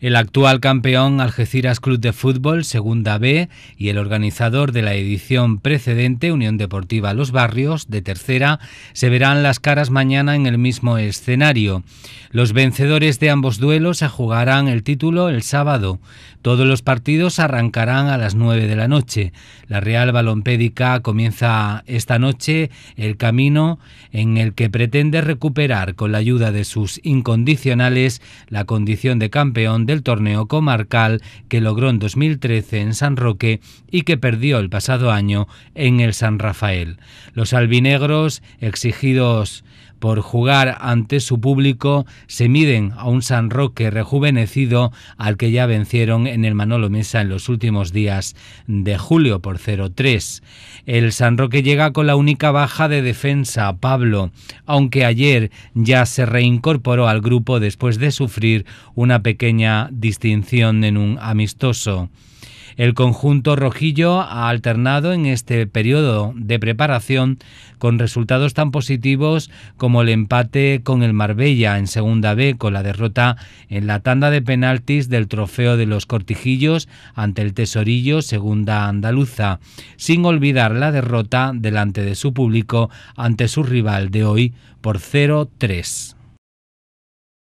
El actual campeón Algeciras Club de Fútbol, Segunda B, y el organizador de la edición precedente, Unión Deportiva Los Barrios, de Tercera, se verán las caras mañana en el mismo escenario. Los vencedores de ambos duelos se jugarán el título el sábado. Todos los partidos arrancarán a las 9 de la noche. La Real Balompédica comienza esta noche el camino en el que pretende recuperar, con la ayuda de sus incondicionales, la condición de campeón del torneo comarcal que logró en 2013 en San Roque y que perdió el pasado año en el San Rafael. Los albinegros, exigidos por jugar ante su público, se miden a un San Roque rejuvenecido al que ya vencieron en el Manolo Mesa en los últimos días de julio por 0-3. El San Roque llega con la única baja de defensa, Pablo, aunque ayer ya se reincorporó al grupo después de sufrir una pequeña distinción en un amistoso. El conjunto rojillo ha alternado en este periodo de preparación con resultados tan positivos como el empate con el Marbella en Segunda B con la derrota en la tanda de penaltis del Trofeo de los Cortijillos ante el Tesorillo Segunda Andaluza, sin olvidar la derrota delante de su público ante su rival de hoy por 0-3.